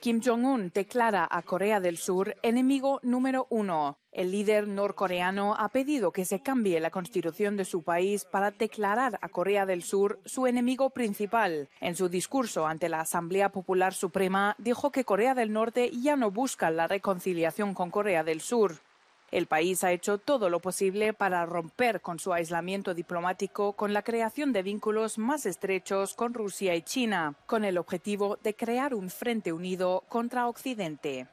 Kim Jong-un declara a Corea del Sur enemigo número uno. El líder norcoreano ha pedido que se cambie la constitución de su país para declarar a Corea del Sur su enemigo principal. En su discurso ante la Asamblea Popular Suprema dijo que Corea del Norte ya no busca la reconciliación con Corea del Sur. El país ha hecho todo lo posible para romper con su aislamiento diplomático con la creación de vínculos más estrechos con Rusia y China, con el objetivo de crear un frente unido contra Occidente.